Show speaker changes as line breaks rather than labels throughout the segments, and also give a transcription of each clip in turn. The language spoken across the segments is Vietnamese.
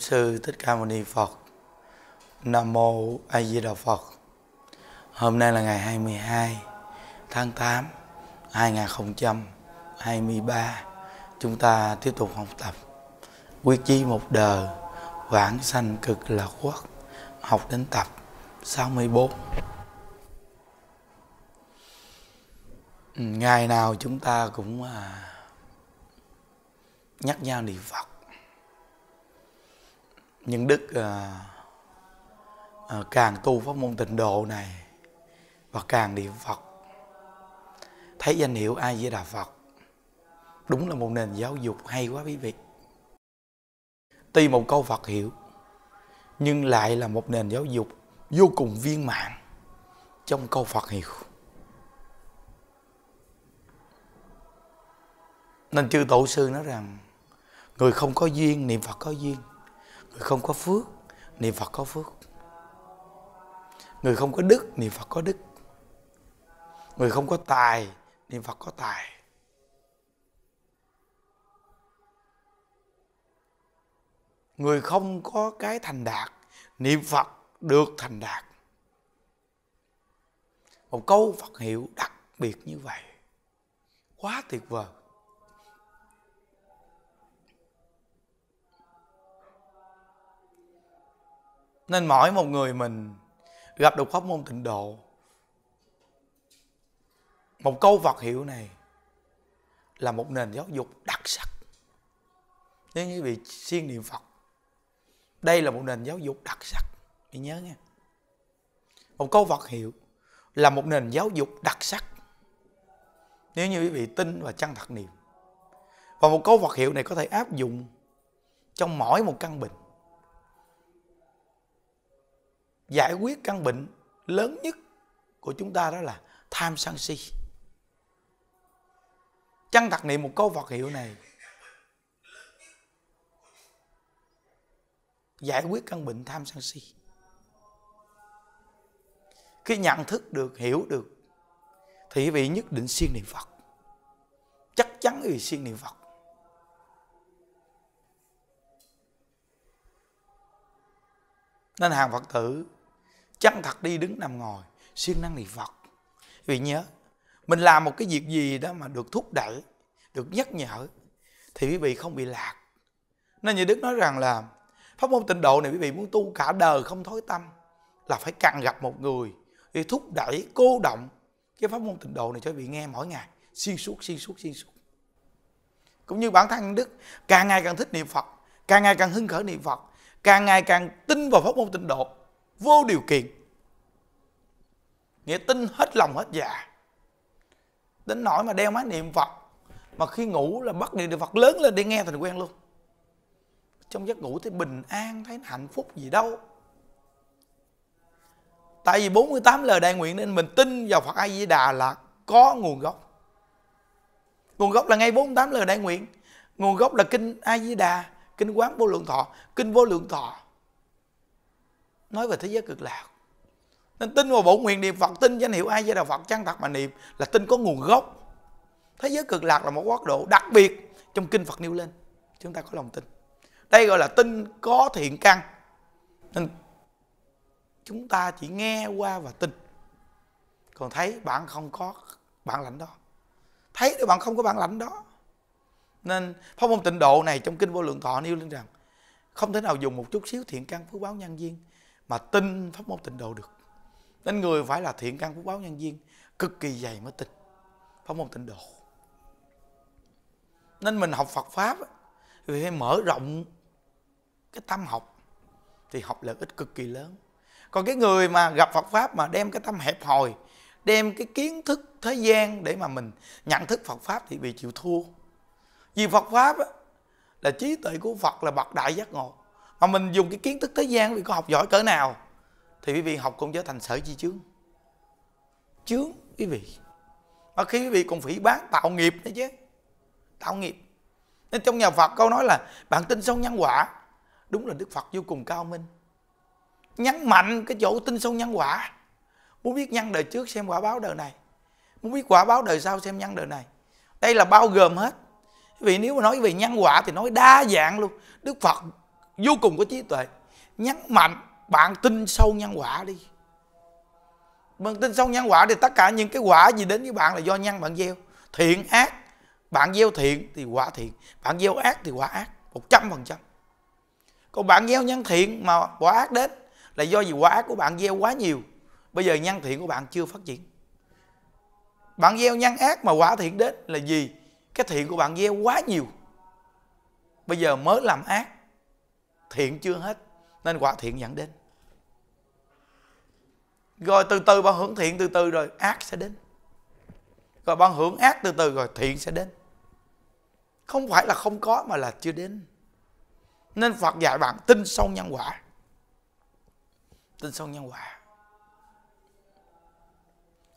sư Thích Ca Mâu Ni Phật. Nam mô A Di Đà Phật. Hôm nay là ngày 22 tháng 8 2023. Chúng ta tiếp tục học tập quyết chí một đời vãng sanh cực là quốc học đến tập 64 ngày nào chúng ta cũng à, nhắc nhau niệm Phật những đức à, à, càng tu pháp môn tịnh độ này và càng niệm phật thấy danh hiệu ai di đà phật đúng là một nền giáo dục hay quá quý vị tuy một câu phật hiểu nhưng lại là một nền giáo dục vô cùng viên mãn trong câu phật hiểu nên chư tổ sư nói rằng người không có duyên niệm phật có duyên người không có phước niệm phật có phước người không có đức niệm phật có đức người không có tài niệm phật có tài người không có cái thành đạt niệm phật được thành đạt một câu phật hiệu đặc biệt như vậy quá tuyệt vời Nên mỗi một người mình gặp được pháp môn tịnh độ một câu Phật hiệu này là một nền giáo dục đặc sắc nếu như bị siêng niệm phật đây là một nền giáo dục đặc sắc Chị nhớ nghe Một câu Phật hiệu Là một nền giáo dục đặc sắc Nếu như quý vị tin và chăng thật niệm Và một câu vật hiệu này có thể áp dụng Trong mỗi một căn bệnh giải quyết căn bệnh lớn nhất của chúng ta đó là tham sân si chăng đặc niệm một câu Phật hiệu này giải quyết căn bệnh tham sân si khi nhận thức được hiểu được thì vị nhất định siêng niệm Phật chắc chắn vì siêng niệm Phật nên hàng Phật tử chân thật đi đứng nằm ngồi siêng năng niệm phật vì nhớ mình làm một cái việc gì đó mà được thúc đẩy được nhắc nhở thì quý vị không bị lạc nên như đức nói rằng là pháp môn tịnh độ này quý vị muốn tu cả đời không thối tâm là phải cần gặp một người để thúc đẩy cô động cái pháp môn tịnh độ này cho quý vị nghe mỗi ngày xuyên suốt xuyên suốt xuyên suốt cũng như bản thân đức càng ngày càng thích niệm phật càng ngày càng hưng khởi niệm phật càng ngày càng tin vào pháp môn tịnh độ vô điều kiện nghĩa tin hết lòng hết dạ đến nỗi mà đeo máy niệm phật mà khi ngủ là bắt niệm phật lớn lên để nghe thành quen luôn trong giấc ngủ thấy bình an thấy hạnh phúc gì đâu tại vì 48 lời đại nguyện nên mình tin vào Phật A Di Đà là có nguồn gốc nguồn gốc là ngay 48 lời đại nguyện nguồn gốc là kinh A Di Đà kinh quán vô lượng thọ kinh vô lượng thọ nói về thế giới cực lạc nên tin vào bổn nguyện niệm phật tin danh hiệu ai gia đạo phật chân thật mà niệm là tin có nguồn gốc thế giới cực lạc là một quốc độ đặc biệt trong kinh phật nêu lên chúng ta có lòng tin đây gọi là tin có thiện căn nên chúng ta chỉ nghe qua và tin còn thấy bạn không có bản lãnh đó thấy được bạn không có bản lãnh đó nên pháp môn tịnh độ này trong kinh vô lượng thọ nêu lên rằng không thể nào dùng một chút xíu thiện căn phước báo nhân duyên mà tin pháp môn tịnh độ được nên người phải là thiện căn phúc báo nhân viên cực kỳ dày mới tin pháp môn tịnh độ nên mình học Phật pháp thì phải mở rộng cái tâm học thì học lợi ích cực kỳ lớn còn cái người mà gặp Phật pháp mà đem cái tâm hẹp hòi đem cái kiến thức thế gian để mà mình nhận thức Phật pháp thì bị chịu thua vì Phật pháp là trí tuệ của Phật là bậc đại giác ngộ mà mình dùng cái kiến thức thế gian vì có học giỏi cỡ nào thì quý vị học cũng trở thành sở chi chướng chướng quý vị mà khi quý vị còn phỉ bán tạo nghiệp nữa chứ tạo nghiệp nên trong nhà Phật câu nói là bạn tin sâu nhân quả đúng là Đức Phật vô cùng cao minh nhấn mạnh cái chỗ tin sâu nhân quả muốn biết nhân đời trước xem quả báo đời này muốn biết quả báo đời sau xem nhân đời này đây là bao gồm hết vì nếu mà nói về nhân quả thì nói đa dạng luôn đức phật vô cùng có trí tuệ nhấn mạnh bạn tin sâu nhân quả đi bạn tin sâu nhân quả thì tất cả những cái quả gì đến với bạn là do nhân bạn gieo thiện ác bạn gieo thiện thì quả thiện bạn gieo ác thì quả ác một trăm phần trăm còn bạn gieo nhân thiện mà quả ác đến là do gì quả ác của bạn gieo quá nhiều bây giờ nhân thiện của bạn chưa phát triển bạn gieo nhân ác mà quả thiện đến là gì cái thiện của bạn gieo quá nhiều bây giờ mới làm ác thiện chưa hết nên quả thiện dẫn đến rồi từ từ bạn hưởng thiện từ từ rồi ác sẽ đến rồi bạn hưởng ác từ từ rồi thiện sẽ đến không phải là không có mà là chưa đến nên phật dạy bạn tin sâu nhân quả tin sâu nhân quả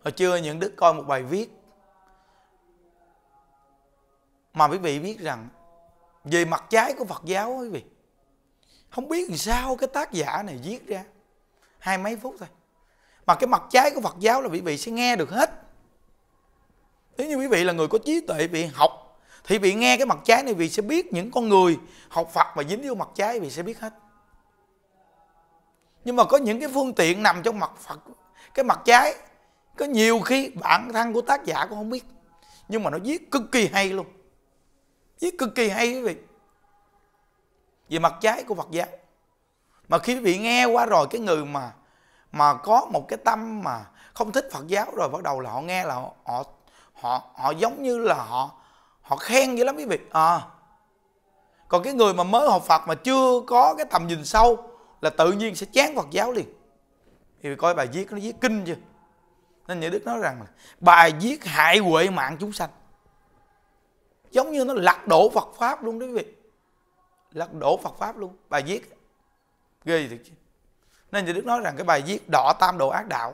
hồi chưa những đức coi một bài viết mà quý vị biết rằng về mặt trái của phật giáo quý vị không biết làm sao cái tác giả này viết ra hai mấy phút thôi mà cái mặt trái của phật giáo là quý vị sẽ nghe được hết nếu như quý vị là người có trí tuệ vị học thì vị nghe cái mặt trái này vị sẽ biết những con người học phật mà dính vô mặt trái vị sẽ biết hết nhưng mà có những cái phương tiện nằm trong mặt phật cái mặt trái có nhiều khi bản thân của tác giả cũng không biết nhưng mà nó viết cực kỳ hay luôn viết cực kỳ hay quý vị về mặt trái của Phật giáo mà khi quý vị nghe qua rồi cái người mà mà có một cái tâm mà không thích Phật giáo rồi bắt đầu là họ nghe là họ họ họ, họ giống như là họ họ khen dữ lắm quý vị à còn cái người mà mới học Phật mà chưa có cái tầm nhìn sâu là tự nhiên sẽ chán Phật giáo liền thì coi bài viết nó viết kinh chưa nên nhà Đức nói rằng là bài viết hại huệ mạng chúng sanh giống như nó lật đổ Phật pháp luôn đó quý vị lật đổ Phật pháp luôn bài viết ghê gì thiệt chứ nên như Đức nói rằng cái bài viết đỏ tam độ ác đạo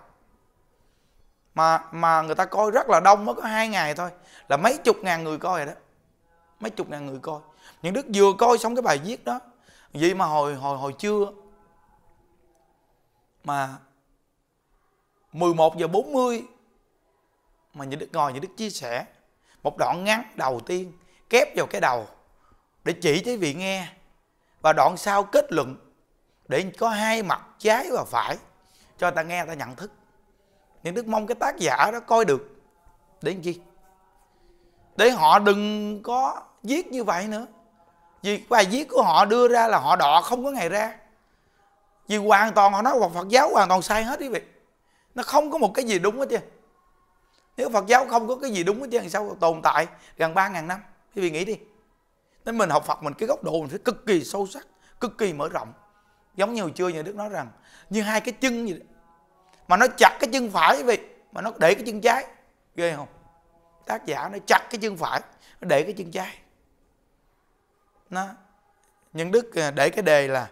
mà mà người ta coi rất là đông mới có hai ngày thôi là mấy chục ngàn người coi rồi đó mấy chục ngàn người coi những đức vừa coi xong cái bài viết đó vậy mà hồi hồi hồi trưa mà 11 giờ 40 mà những đức ngồi những đức chia sẻ một đoạn ngắn đầu tiên kép vào cái đầu để chỉ cho vị nghe và đoạn sau kết luận để có hai mặt trái và phải cho ta nghe ta nhận thức nhưng đức mong cái tác giả đó coi được để làm chi để họ đừng có viết như vậy nữa vì bài viết của họ đưa ra là họ đọ không có ngày ra vì hoàn toàn họ nói hoặc Phật giáo hoàn toàn sai hết quý vị nó không có một cái gì đúng hết chứ nếu Phật giáo không có cái gì đúng hết trơn sao tồn tại gần ba ngàn năm quý vị nghĩ đi nên mình học Phật mình cái góc độ mình phải cực kỳ sâu sắc cực kỳ mở rộng giống như hồi trưa nhà Đức nói rằng như hai cái chân gì đó. mà nó chặt cái chân phải vì mà nó để cái chân trái ghê không tác giả nó chặt cái chân phải nó để cái chân trái nó nhân đức à, để cái đề là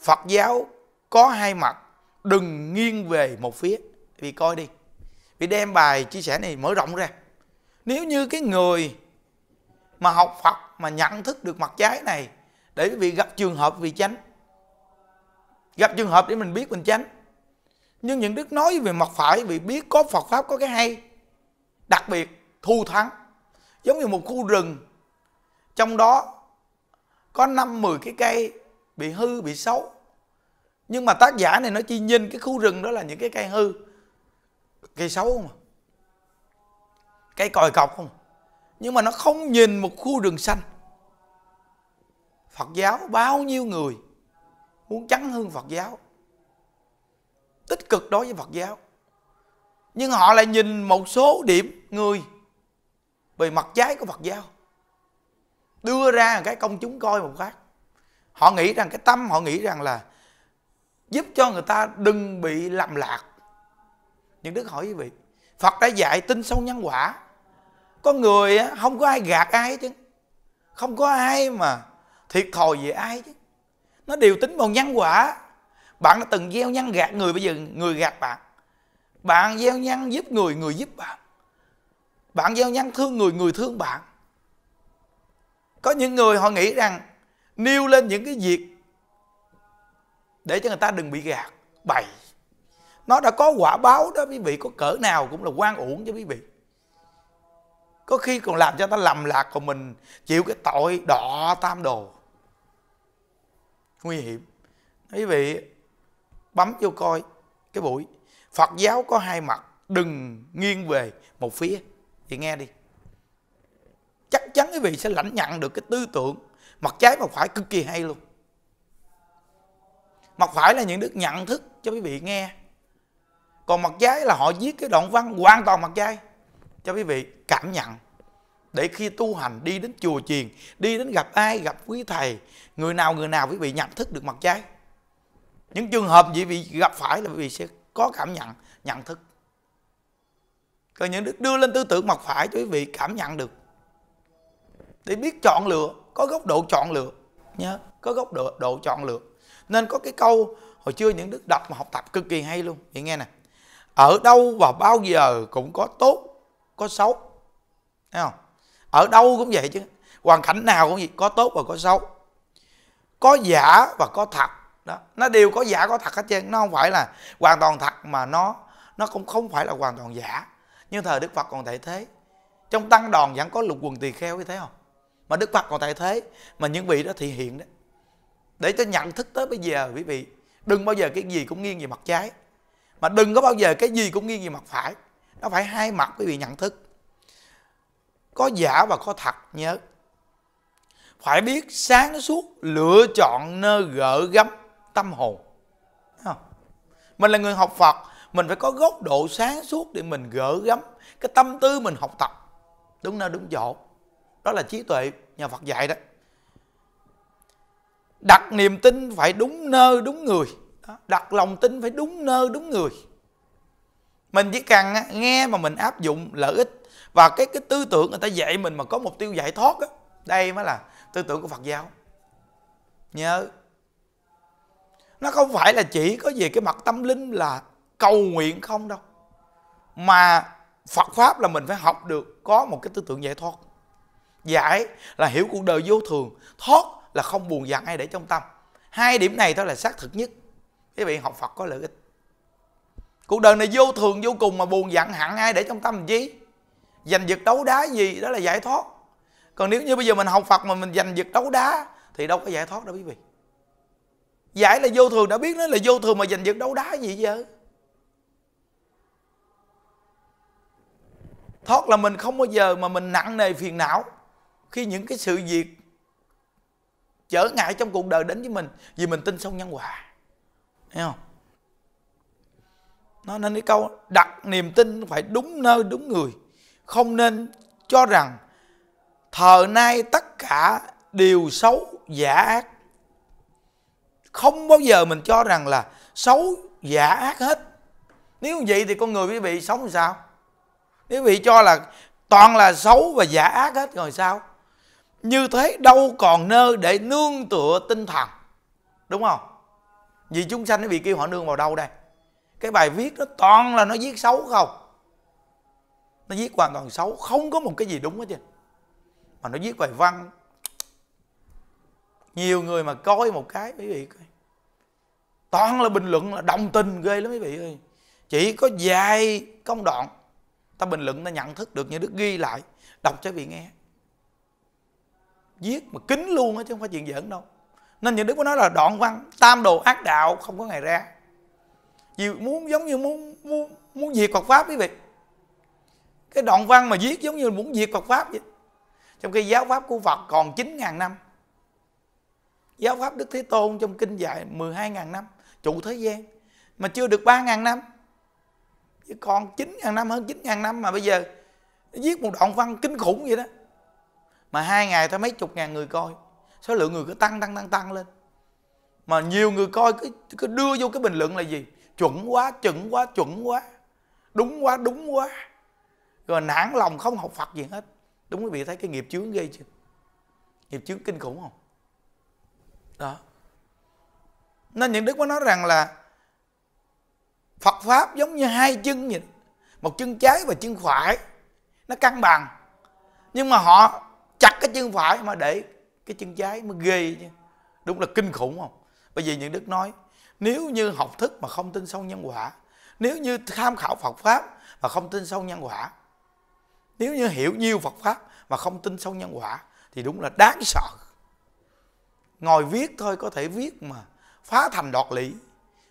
Phật giáo có hai mặt đừng nghiêng về một phía vì coi đi vì đem bài chia sẻ này mở rộng ra nếu như cái người mà học Phật mà nhận thức được mặt trái này để vì gặp trường hợp vì chánh gặp trường hợp để mình biết mình chánh nhưng những đức nói về mặt phải vì biết có Phật pháp có cái hay đặc biệt thu thắng giống như một khu rừng trong đó có năm 10 cái cây bị hư bị xấu nhưng mà tác giả này nó chỉ nhìn cái khu rừng đó là những cái cây hư cây xấu không à? cây còi cọc không à? nhưng mà nó không nhìn một khu rừng xanh phật giáo bao nhiêu người muốn trắng hơn phật giáo tích cực đối với phật giáo nhưng họ lại nhìn một số điểm người về mặt trái của phật giáo đưa ra cái công chúng coi một phát họ nghĩ rằng cái tâm họ nghĩ rằng là giúp cho người ta đừng bị lầm lạc những đức hỏi quý vị phật đã dạy tin sâu nhân quả con người không có ai gạt ai chứ không có ai mà thiệt thòi về ai chứ nó đều tính vào nhân quả bạn đã từng gieo nhân gạt người bây giờ người gạt bạn bạn gieo nhân giúp người người giúp bạn bạn gieo nhân thương người người thương bạn có những người họ nghĩ rằng nêu lên những cái việc để cho người ta đừng bị gạt bậy nó đã có quả báo đó quý vị có cỡ nào cũng là quan uổng cho quý vị có khi còn làm cho ta lầm lạc còn mình chịu cái tội đọ tam đồ nguy hiểm quý vị bấm vô coi cái buổi phật giáo có hai mặt đừng nghiêng về một phía thì nghe đi chắc chắn quý vị sẽ lãnh nhận được cái tư tưởng mặt trái mặt phải cực kỳ hay luôn mặt phải là những đức nhận thức cho quý vị nghe còn mặt trái là họ viết cái đoạn văn hoàn toàn mặt trái cho quý vị cảm nhận để khi tu hành đi đến chùa chiền đi đến gặp ai gặp quý thầy người nào người nào quý vị nhận thức được mặt trái những trường hợp quý vị gặp phải là quý vị sẽ có cảm nhận nhận thức còn những đức đưa lên tư tưởng mặt phải cho quý vị cảm nhận được để biết chọn lựa có góc độ chọn lựa nhớ có góc độ, độ chọn lựa nên có cái câu hồi trưa những đức đọc mà học tập cực kỳ hay luôn vậy nghe nè ở đâu và bao giờ cũng có tốt có xấu Thấy không? Ở đâu cũng vậy chứ Hoàn cảnh nào cũng vậy Có tốt và có xấu Có giả và có thật đó Nó đều có giả có thật hết trơn Nó không phải là hoàn toàn thật mà nó Nó cũng không phải là hoàn toàn giả Nhưng thời Đức Phật còn thể thế Trong tăng đoàn vẫn có lục quần tỳ kheo như thế không Mà Đức Phật còn thể thế Mà những vị đó thị hiện đó Để cho nhận thức tới bây giờ quý vị Đừng bao giờ cái gì cũng nghiêng về mặt trái Mà đừng có bao giờ cái gì cũng nghiêng về mặt phải nó phải hai mặt quý vị nhận thức có giả và có thật nhớ phải biết sáng suốt lựa chọn nơi gỡ gắm tâm hồn mình là người học phật mình phải có góc độ sáng suốt để mình gỡ gắm cái tâm tư mình học tập đúng nơi đúng chỗ đó là trí tuệ nhà phật dạy đó đặt niềm tin phải đúng nơi đúng người đặt lòng tin phải đúng nơi đúng người mình chỉ cần nghe mà mình áp dụng lợi ích và cái cái tư tưởng người ta dạy mình mà có mục tiêu giải thoát á đây mới là tư tưởng của phật giáo nhớ nó không phải là chỉ có về cái mặt tâm linh là cầu nguyện không đâu mà phật pháp là mình phải học được có một cái tư tưởng giải thoát giải là hiểu cuộc đời vô thường thoát là không buồn giận ai để trong tâm hai điểm này thôi là xác thực nhất quý vị học phật có lợi ích cuộc đời này vô thường vô cùng mà buồn giận hẳn ai để trong tâm làm chi giành giật đấu đá gì đó là giải thoát còn nếu như bây giờ mình học phật mà mình giành giật đấu đá thì đâu có giải thoát đâu quý vị giải là vô thường đã biết nó là vô thường mà giành giật đấu đá gì vậy thoát là mình không bao giờ mà mình nặng nề phiền não khi những cái sự việc trở ngại trong cuộc đời đến với mình vì mình tin sâu nhân quả hiểu không nó nên cái câu đặt niềm tin phải đúng nơi đúng người không nên cho rằng thờ nay tất cả đều xấu giả ác không bao giờ mình cho rằng là xấu giả ác hết nếu vậy thì con người quý vị sống sao nếu quý vị cho là toàn là xấu và giả ác hết rồi sao như thế đâu còn nơi để nương tựa tinh thần đúng không vì chúng sanh nó bị kêu họ nương vào đâu đây cái bài viết đó toàn là nó viết xấu không nó viết hoàn toàn xấu không có một cái gì đúng hết chứ, mà nó viết bài văn nhiều người mà coi một cái quý vị coi toàn là bình luận là đồng tình ghê lắm quý vị ơi chỉ có vài công đoạn ta bình luận ta nhận thức được như đức ghi lại đọc cho vị nghe viết mà kín luôn á chứ không phải chuyện giỡn đâu nên những đức có nói là đoạn văn tam đồ ác đạo không có ngày ra vì muốn giống như muốn muốn muốn diệt Phật pháp quý vị cái đoạn văn mà viết giống như muốn diệt Phật pháp vậy trong khi giáo pháp của Phật còn 9.000 năm giáo pháp Đức Thế Tôn trong kinh dạy 12.000 năm trụ thế gian mà chưa được 3.000 năm còn 9.000 năm hơn 9.000 năm mà bây giờ viết một đoạn văn kinh khủng vậy đó mà hai ngày tới mấy chục ngàn người coi số lượng người cứ tăng tăng tăng tăng lên mà nhiều người coi cứ, cứ đưa vô cái bình luận là gì chuẩn quá chuẩn quá chuẩn quá đúng quá đúng quá rồi nản lòng không học phật gì hết đúng quý vị thấy cái nghiệp chướng ghê chưa nghiệp chướng kinh khủng không đó nên những đức mới nói rằng là phật pháp giống như hai chân vậy một chân trái và chân phải nó cân bằng nhưng mà họ chặt cái chân phải mà để cái chân trái mới ghê chứ đúng là kinh khủng không bởi vì những đức nói nếu như học thức mà không tin sâu nhân quả nếu như tham khảo phật pháp mà không tin sâu nhân quả nếu như hiểu nhiều phật pháp mà không tin sâu nhân quả thì đúng là đáng sợ ngồi viết thôi có thể viết mà phá thành đọt lý,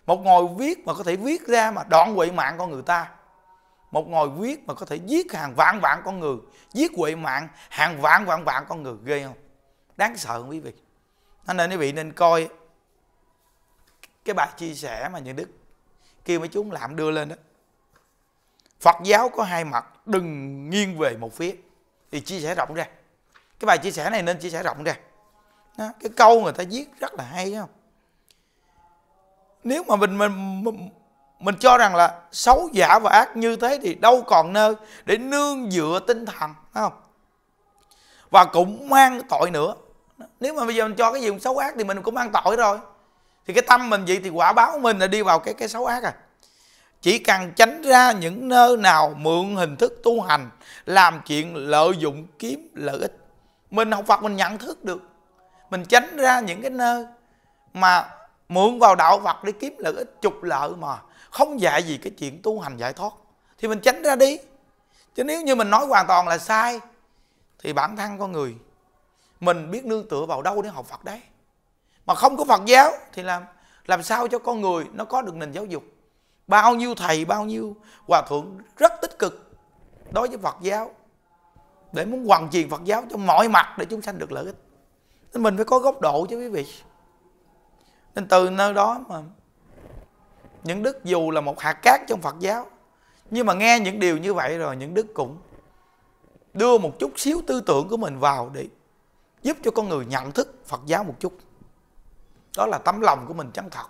một ngồi viết mà có thể viết ra mà đoạn quệ mạng con người ta một ngồi viết mà có thể giết hàng vạn vạn con người giết quệ mạng hàng vạn vạn vạn con người ghê không đáng sợ không quý vị nên quý vị nên coi cái bài chia sẻ mà những đức kêu mấy chú làm đưa lên đó phật giáo có hai mặt đừng nghiêng về một phía thì chia sẻ rộng ra cái bài chia sẻ này nên chia sẻ rộng ra đó, cái câu người ta viết rất là hay không nếu mà mình mình mình, mình cho rằng là xấu giả và ác như thế thì đâu còn nơi để nương dựa tinh thần không và cũng mang tội nữa nếu mà bây giờ mình cho cái gì xấu ác thì mình cũng mang tội rồi thì cái tâm mình vậy thì quả báo mình là đi vào cái cái xấu ác à chỉ cần tránh ra những nơi nào mượn hình thức tu hành làm chuyện lợi dụng kiếm lợi ích mình học phật mình nhận thức được mình tránh ra những cái nơi mà mượn vào đạo phật để kiếm lợi ích trục lợi mà không dạy gì cái chuyện tu hành giải thoát thì mình tránh ra đi chứ nếu như mình nói hoàn toàn là sai thì bản thân con người mình biết nương tựa vào đâu để học phật đấy mà không có Phật giáo thì làm làm sao cho con người nó có được nền giáo dục bao nhiêu thầy bao nhiêu hòa thượng rất tích cực đối với Phật giáo để muốn hoàn thiện Phật giáo cho mọi mặt để chúng sanh được lợi ích nên mình phải có góc độ chứ quý vị nên từ nơi đó mà những đức dù là một hạt cát trong Phật giáo nhưng mà nghe những điều như vậy rồi những đức cũng đưa một chút xíu tư tưởng của mình vào để giúp cho con người nhận thức Phật giáo một chút đó là tấm lòng của mình chân thật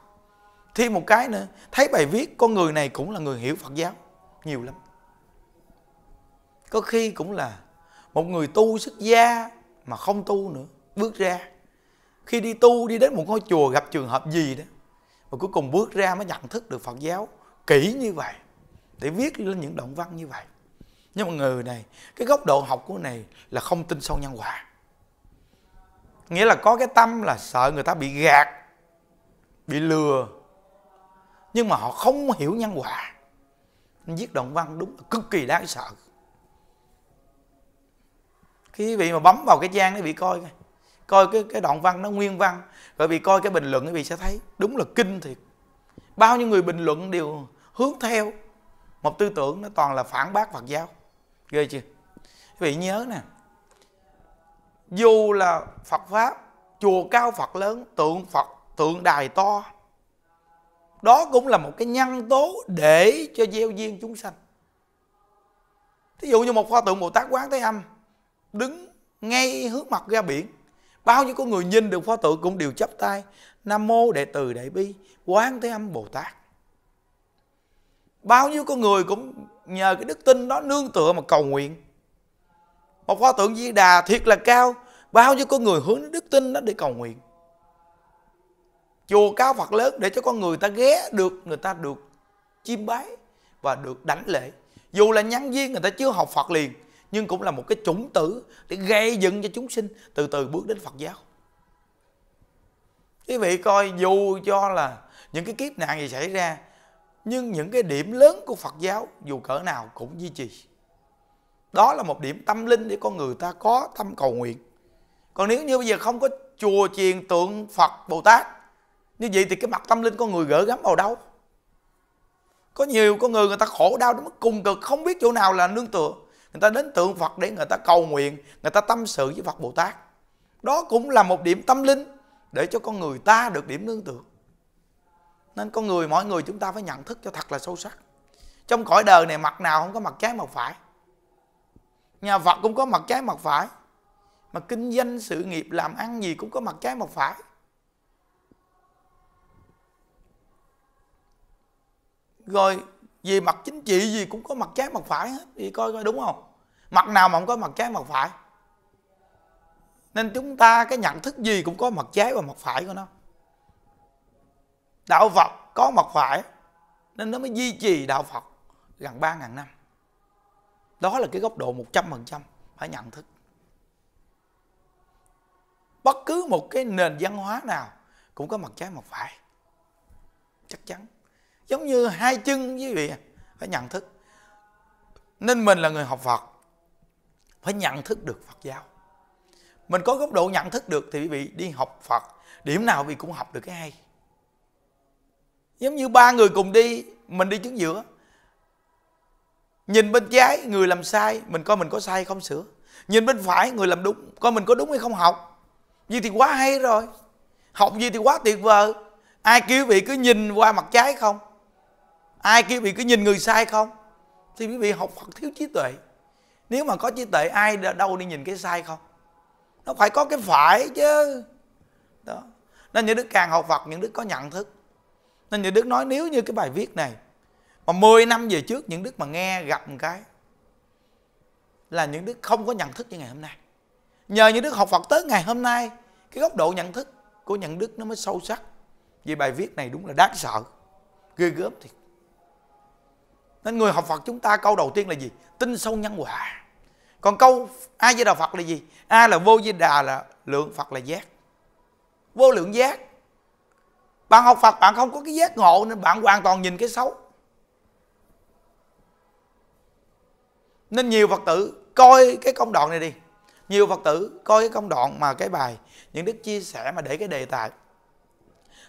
thêm một cái nữa thấy bài viết con người này cũng là người hiểu phật giáo nhiều lắm có khi cũng là một người tu xuất gia mà không tu nữa bước ra khi đi tu đi đến một ngôi chùa gặp trường hợp gì đó và cuối cùng bước ra mới nhận thức được phật giáo kỹ như vậy để viết lên những động văn như vậy nhưng mà người này cái góc độ học của này là không tin sâu nhân quả nghĩa là có cái tâm là sợ người ta bị gạt bị lừa nhưng mà họ không hiểu nhân quả viết đoạn văn đúng là cực kỳ đáng sợ khi quý vị mà bấm vào cái trang để bị coi coi cái, cái đoạn văn nó nguyên văn rồi bị coi cái bình luận quý bị sẽ thấy đúng là kinh thiệt bao nhiêu người bình luận đều hướng theo một tư tưởng nó toàn là phản bác phật giáo ghê chưa quý vị nhớ nè dù là Phật Pháp chùa cao Phật lớn tượng Phật tượng đài to đó cũng là một cái nhân tố để cho gieo duyên chúng sanh thí dụ như một pho tượng Bồ Tát Quán Thế Âm đứng ngay hướng mặt ra biển bao nhiêu con người nhìn được pho tượng cũng đều chấp tay nam mô đệ từ đệ bi quán thế âm bồ tát bao nhiêu con người cũng nhờ cái đức tin đó nương tựa mà cầu nguyện một pho tượng di đà thiệt là cao Bao nhiêu con người hướng đến đức tin đó để cầu nguyện Chùa cao Phật lớn để cho con người ta ghé được Người ta được chiêm bái và được đánh lễ Dù là nhân viên người ta chưa học Phật liền Nhưng cũng là một cái chủng tử Để gây dựng cho chúng sinh Từ từ bước đến Phật giáo Quý vị coi dù cho là Những cái kiếp nạn gì xảy ra Nhưng những cái điểm lớn của Phật giáo Dù cỡ nào cũng duy trì Đó là một điểm tâm linh để con người ta có tâm cầu nguyện còn nếu như bây giờ không có chùa chiền tượng phật bồ tát như vậy thì cái mặt tâm linh con người gỡ gắm vào đâu có nhiều con người người ta khổ đau đến mức cùng cực không biết chỗ nào là nương tựa người ta đến tượng phật để người ta cầu nguyện người ta tâm sự với phật bồ tát đó cũng là một điểm tâm linh để cho con người ta được điểm nương tựa nên con người mỗi người chúng ta phải nhận thức cho thật là sâu sắc trong cõi đời này mặt nào không có mặt trái mặt phải nhà phật cũng có mặt trái mặt phải mà kinh doanh sự nghiệp làm ăn gì cũng có mặt trái mặt phải rồi về mặt chính trị gì cũng có mặt trái mặt phải hết thì coi coi đúng không mặt nào mà không có mặt trái mặt phải nên chúng ta cái nhận thức gì cũng có mặt trái và mặt phải của nó đạo phật có mặt phải nên nó mới duy trì đạo phật gần ba ngàn năm đó là cái góc độ 100% phải nhận thức bất cứ một cái nền văn hóa nào cũng có mặt trái mặt phải chắc chắn giống như hai chân với vị phải nhận thức nên mình là người học Phật phải nhận thức được Phật giáo mình có góc độ nhận thức được thì bị đi học Phật điểm nào vì cũng học được cái hay giống như ba người cùng đi mình đi trước giữa nhìn bên trái người làm sai mình coi mình có sai không sửa nhìn bên phải người làm đúng coi mình có đúng hay không học Vậy thì quá hay rồi Học gì thì quá tuyệt vời Ai kêu vị cứ nhìn qua mặt trái không Ai kêu vị cứ nhìn người sai không Thì quý vị học Phật thiếu trí tuệ Nếu mà có trí tuệ ai đâu đi nhìn cái sai không Nó phải có cái phải chứ Đó Nên những đứa càng học Phật những đứa có nhận thức Nên những đứa nói nếu như cái bài viết này Mà 10 năm về trước những đứa mà nghe gặp một cái Là những đứa không có nhận thức như ngày hôm nay nhờ những đức học phật tới ngày hôm nay cái góc độ nhận thức của nhận đức nó mới sâu sắc vì bài viết này đúng là đáng sợ ghê gớm thiệt nên người học phật chúng ta câu đầu tiên là gì tin sâu nhân quả còn câu a di đà phật là gì a là vô di đà là lượng phật là giác vô lượng giác bạn học phật bạn không có cái giác ngộ nên bạn hoàn toàn nhìn cái xấu nên nhiều phật tử coi cái công đoạn này đi nhiều phật tử coi cái công đoạn mà cái bài những đức chia sẻ mà để cái đề tài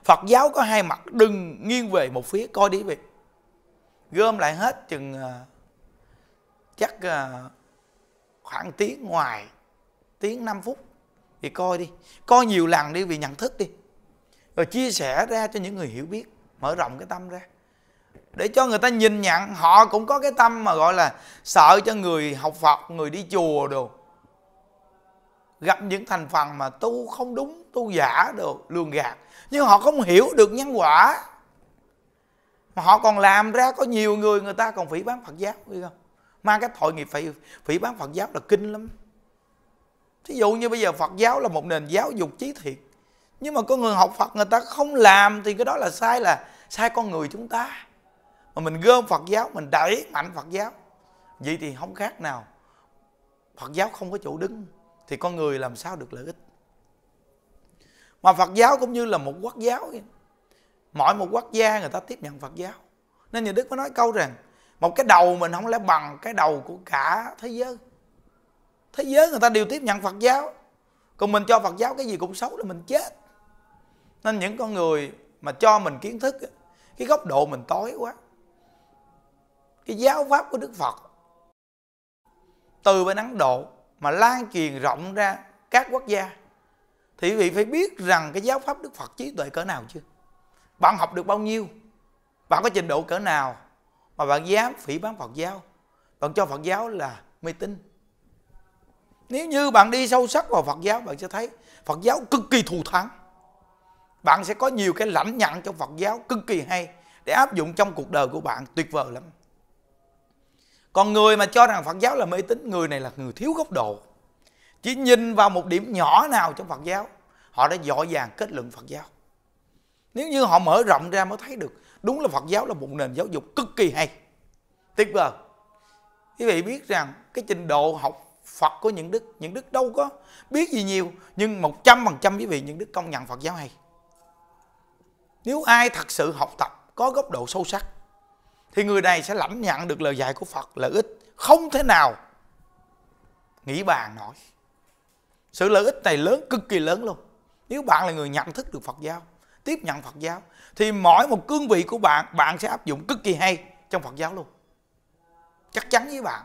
phật giáo có hai mặt đừng nghiêng về một phía coi đi việc gom lại hết chừng à, chắc à, khoảng tiếng ngoài tiếng 5 phút thì coi đi coi nhiều lần đi vì nhận thức đi rồi chia sẻ ra cho những người hiểu biết mở rộng cái tâm ra để cho người ta nhìn nhận họ cũng có cái tâm mà gọi là sợ cho người học phật người đi chùa đồ gặp những thành phần mà tu không đúng tu giả được lường gạt nhưng họ không hiểu được nhân quả mà họ còn làm ra có nhiều người người ta còn phỉ bán phật giáo biết không mang cái tội nghiệp phỉ, phỉ bán phật giáo là kinh lắm thí dụ như bây giờ phật giáo là một nền giáo dục trí thiện nhưng mà có người học phật người ta không làm thì cái đó là sai là sai con người chúng ta mà mình gom phật giáo mình đẩy mạnh phật giáo vậy thì không khác nào phật giáo không có chỗ đứng thì con người làm sao được lợi ích mà phật giáo cũng như là một quốc giáo mọi một quốc gia người ta tiếp nhận phật giáo nên nhà đức mới nói câu rằng một cái đầu mình không lẽ bằng cái đầu của cả thế giới thế giới người ta đều tiếp nhận phật giáo còn mình cho phật giáo cái gì cũng xấu là mình chết nên những con người mà cho mình kiến thức cái góc độ mình tối quá cái giáo pháp của đức phật từ bên ấn độ mà lan truyền rộng ra các quốc gia thì quý vị phải biết rằng cái giáo pháp Đức Phật trí tuệ cỡ nào chứ bạn học được bao nhiêu bạn có trình độ cỡ nào mà bạn dám phỉ bán Phật giáo bạn cho Phật giáo là mê tín nếu như bạn đi sâu sắc vào Phật giáo bạn sẽ thấy Phật giáo cực kỳ thù thắng bạn sẽ có nhiều cái lãnh nhận trong Phật giáo cực kỳ hay để áp dụng trong cuộc đời của bạn tuyệt vời lắm còn người mà cho rằng phật giáo là mê tín người này là người thiếu góc độ chỉ nhìn vào một điểm nhỏ nào trong phật giáo họ đã dội dàng kết luận phật giáo nếu như họ mở rộng ra mới thấy được đúng là phật giáo là một nền giáo dục cực kỳ hay tuyệt vời quý vị biết rằng cái trình độ học phật của những đức những đức đâu có biết gì nhiều nhưng một trăm phần trăm quý vị những đức công nhận phật giáo hay nếu ai thật sự học tập có góc độ sâu sắc thì người này sẽ lãnh nhận được lời dạy của Phật lợi ích không thể nào nghĩ bàn nổi. Sự lợi ích này lớn cực kỳ lớn luôn. Nếu bạn là người nhận thức được Phật giáo, tiếp nhận Phật giáo thì mỗi một cương vị của bạn bạn sẽ áp dụng cực kỳ hay trong Phật giáo luôn. Chắc chắn với bạn.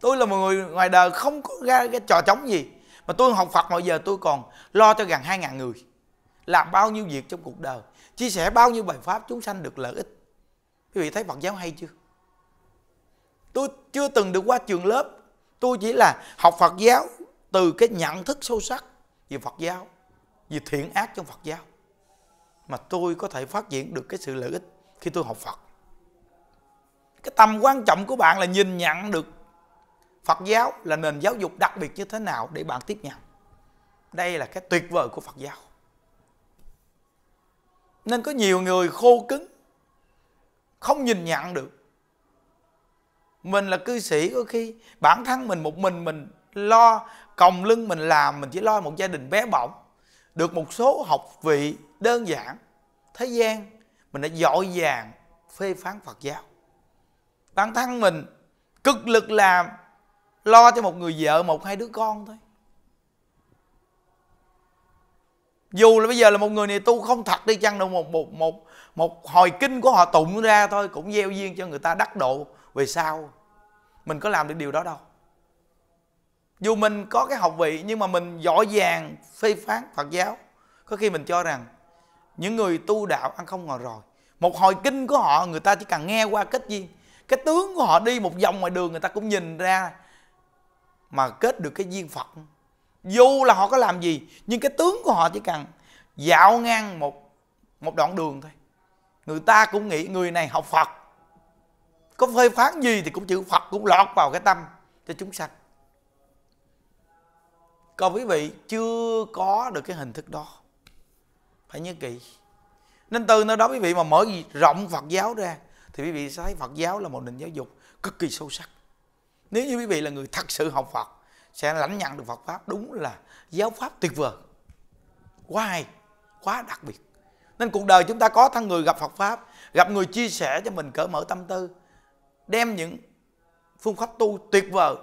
Tôi là một người ngoài đời không có ra cái trò trống gì mà tôi học Phật mọi giờ tôi còn lo cho gần 2.000 người làm bao nhiêu việc trong cuộc đời chia sẻ bao nhiêu bài pháp chúng sanh được lợi ích quý vị thấy phật giáo hay chưa tôi chưa từng được qua trường lớp tôi chỉ là học phật giáo từ cái nhận thức sâu sắc về phật giáo về thiện ác trong phật giáo mà tôi có thể phát triển được cái sự lợi ích khi tôi học phật cái tầm quan trọng của bạn là nhìn nhận được phật giáo là nền giáo dục đặc biệt như thế nào để bạn tiếp nhận đây là cái tuyệt vời của phật giáo nên có nhiều người khô cứng không nhìn nhận được mình là cư sĩ có khi bản thân mình một mình mình lo còng lưng mình làm mình chỉ lo một gia đình bé bỏng được một số học vị đơn giản thế gian mình đã dội vàng phê phán phật giáo bản thân mình cực lực làm lo cho một người vợ một hai đứa con thôi dù là bây giờ là một người này tu không thật đi chăng đâu một một một một hồi kinh của họ tụng ra thôi cũng gieo duyên cho người ta đắc độ về sau mình có làm được điều đó đâu dù mình có cái học vị nhưng mà mình giỏi vàng phê phán phật giáo có khi mình cho rằng những người tu đạo ăn không ngồi rồi một hồi kinh của họ người ta chỉ cần nghe qua kết duyên cái tướng của họ đi một vòng ngoài đường người ta cũng nhìn ra mà kết được cái duyên phật dù là họ có làm gì nhưng cái tướng của họ chỉ cần dạo ngang một một đoạn đường thôi người ta cũng nghĩ người này học phật có phê phán gì thì cũng chữ phật cũng lọt vào cái tâm cho chúng sanh còn quý vị chưa có được cái hình thức đó phải nhớ kỹ nên từ nơi đó quý vị mà mở rộng phật giáo ra thì quý vị sẽ thấy phật giáo là một nền giáo dục cực kỳ sâu sắc nếu như quý vị là người thật sự học phật sẽ lãnh nhận được phật pháp đúng là giáo pháp tuyệt vời quá hay quá đặc biệt nên cuộc đời chúng ta có thân người gặp Phật pháp gặp người chia sẻ cho mình cỡ mở tâm tư đem những phương pháp tu tuyệt vời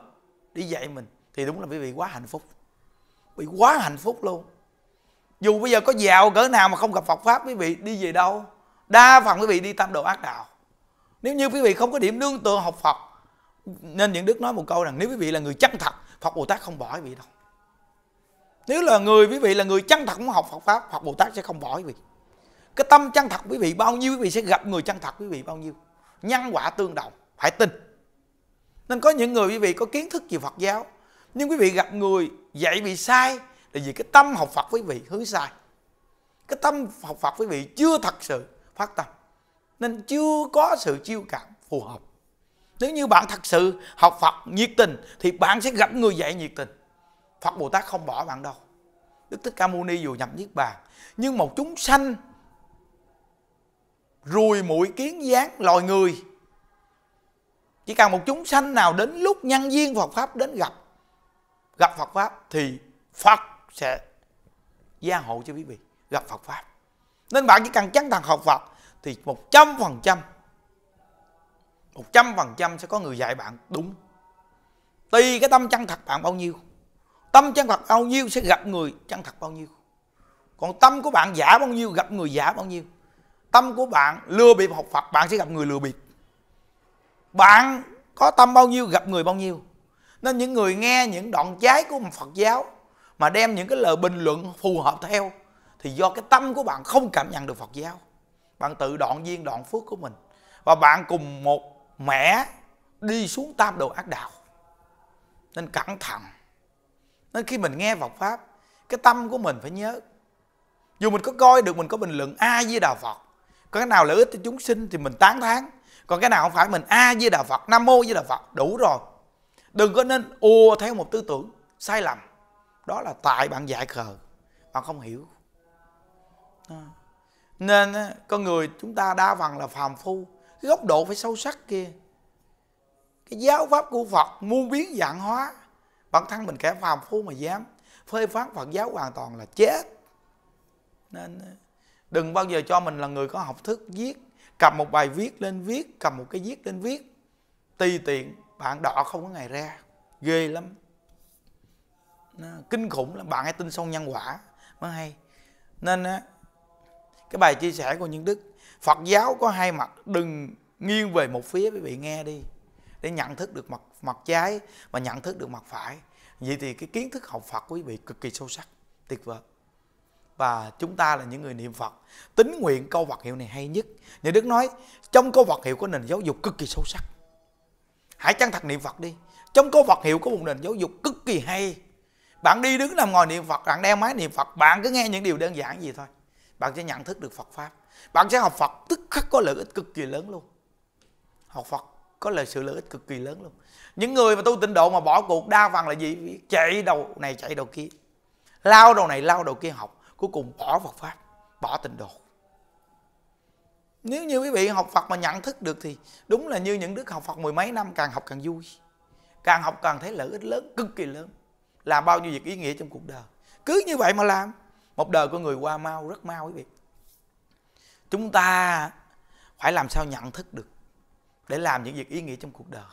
đi dạy mình thì đúng là quý vị quá hạnh phúc bị quá hạnh phúc luôn dù bây giờ có giàu cỡ nào mà không gặp Phật pháp quý vị đi về đâu đa phần quý vị đi tam độ ác đạo nếu như quý vị không có điểm nương tựa học Phật nên những đức nói một câu rằng nếu quý vị là người chân thật Phật Bồ Tát không bỏ quý vị đâu nếu là người quý vị là người chân thật muốn học Phật pháp Phật Bồ Tát sẽ không bỏ quý vị cái tâm chân thật quý vị bao nhiêu quý vị sẽ gặp người chân thật quý vị bao nhiêu nhân quả tương đồng phải tin nên có những người quý vị có kiến thức về Phật giáo nhưng quý vị gặp người dạy bị sai là vì cái tâm học Phật quý vị hướng sai cái tâm học Phật quý vị chưa thật sự phát tâm nên chưa có sự chiêu cảm phù hợp nếu như bạn thật sự học Phật nhiệt tình thì bạn sẽ gặp người dạy nhiệt tình Phật Bồ Tát không bỏ bạn đâu Đức Thích Ca Mâu Ni dù nhập niết bàn nhưng một chúng sanh ruồi mũi kiến dáng loài người chỉ cần một chúng sanh nào đến lúc nhân viên Phật pháp đến gặp gặp Phật pháp thì Phật sẽ gia hộ cho quý vị gặp Phật pháp nên bạn chỉ cần chắn thằng học Phật thì một trăm phần trăm một trăm phần trăm sẽ có người dạy bạn đúng tùy cái tâm chân thật bạn bao nhiêu tâm chân thật bao nhiêu sẽ gặp người chân thật bao nhiêu còn tâm của bạn giả bao nhiêu gặp người giả bao nhiêu tâm của bạn lừa bịp học Phật bạn sẽ gặp người lừa bịp bạn có tâm bao nhiêu gặp người bao nhiêu nên những người nghe những đoạn trái của Phật giáo mà đem những cái lời bình luận phù hợp theo thì do cái tâm của bạn không cảm nhận được Phật giáo bạn tự đoạn duyên đoạn phước của mình và bạn cùng một mẻ đi xuống tam đồ ác đạo nên cẩn thận nên khi mình nghe Phật pháp cái tâm của mình phải nhớ dù mình có coi được mình có bình luận a với đà Phật có cái nào lợi ích cho chúng sinh thì mình tán thán còn cái nào không phải mình a với đạo phật nam mô với đạo phật đủ rồi đừng có nên ùa theo một tư tưởng sai lầm đó là tại bạn dại khờ bạn không hiểu nên con người chúng ta đa phần là phàm phu cái góc độ phải sâu sắc kia cái giáo pháp của phật muôn biến dạng hóa bản thân mình kẻ phàm phu mà dám phê phán phật giáo hoàn toàn là chết nên đừng bao giờ cho mình là người có học thức viết cầm một bài viết lên viết cầm một cái viết lên viết tùy tiện bạn đỏ không có ngày ra ghê lắm nó kinh khủng lắm bạn hãy tin sâu nhân quả mới hay nên á cái bài chia sẻ của những đức phật giáo có hai mặt đừng nghiêng về một phía quý vị nghe đi để nhận thức được mặt mặt trái và nhận thức được mặt phải vậy thì cái kiến thức học phật quý vị cực kỳ sâu sắc tuyệt vời và chúng ta là những người niệm Phật. Tính nguyện câu vật hiệu này hay nhất. Nhà Đức nói trong câu vật hiệu có nền giáo dục cực kỳ sâu sắc. Hãy chân thật niệm Phật đi. Trong câu vật hiệu có một nền giáo dục cực kỳ hay. Bạn đi đứng nằm ngồi niệm Phật, bạn đeo máy niệm Phật, bạn cứ nghe những điều đơn giản gì thôi. Bạn sẽ nhận thức được Phật Pháp. Bạn sẽ học Phật tức khắc có lợi ích cực kỳ lớn luôn. Học Phật có lợi sự lợi ích cực kỳ lớn luôn. Những người mà tu tịnh độ mà bỏ cuộc đa phần là gì? Chạy đầu này chạy đầu kia. Lao đầu này lao đầu kia học cuối cùng bỏ Phật pháp bỏ tịnh độ nếu như quý vị học Phật mà nhận thức được thì đúng là như những đức học Phật mười mấy năm càng học càng vui càng học càng thấy lợi ích lớn cực kỳ lớn làm bao nhiêu việc ý nghĩa trong cuộc đời cứ như vậy mà làm một đời của người qua mau rất mau quý vị chúng ta phải làm sao nhận thức được để làm những việc ý nghĩa trong cuộc đời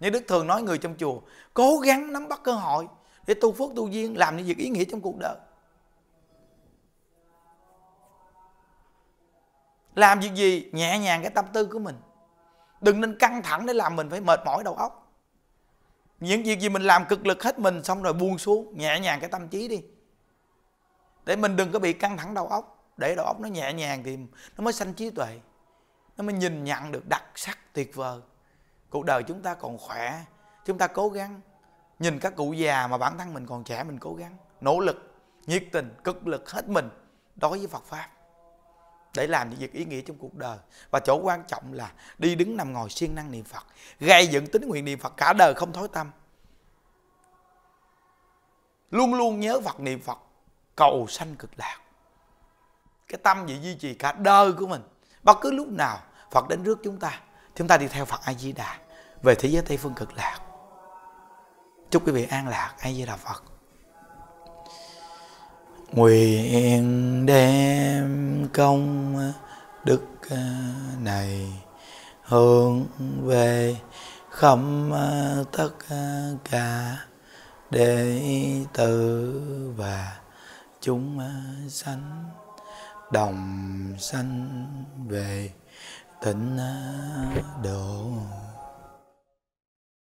như đức thường nói người trong chùa cố gắng nắm bắt cơ hội để tu phước tu duyên làm những việc ý nghĩa trong cuộc đời làm việc gì nhẹ nhàng cái tâm tư của mình đừng nên căng thẳng để làm mình phải mệt mỏi đầu óc những việc gì mình làm cực lực hết mình xong rồi buông xuống nhẹ nhàng cái tâm trí đi để mình đừng có bị căng thẳng đầu óc để đầu óc nó nhẹ nhàng thì nó mới sanh trí tuệ nó mới nhìn nhận được đặc sắc tuyệt vời cuộc đời chúng ta còn khỏe chúng ta cố gắng nhìn các cụ già mà bản thân mình còn trẻ mình cố gắng nỗ lực nhiệt tình cực lực hết mình đối với phật pháp để làm những việc ý nghĩa trong cuộc đời và chỗ quan trọng là đi đứng nằm ngồi siêng năng niệm phật gây dựng tính nguyện niệm phật cả đời không thối tâm luôn luôn nhớ phật niệm phật cầu sanh cực lạc cái tâm vậy duy trì cả đời của mình bất cứ lúc nào phật đến rước chúng ta chúng ta đi theo phật a di đà về thế giới tây phương cực lạc chúc quý vị an lạc a di đà phật nguyện đem công đức à, này hướng về khắp tất cả đệ tử và chúng sanh đồng sanh về tịnh độ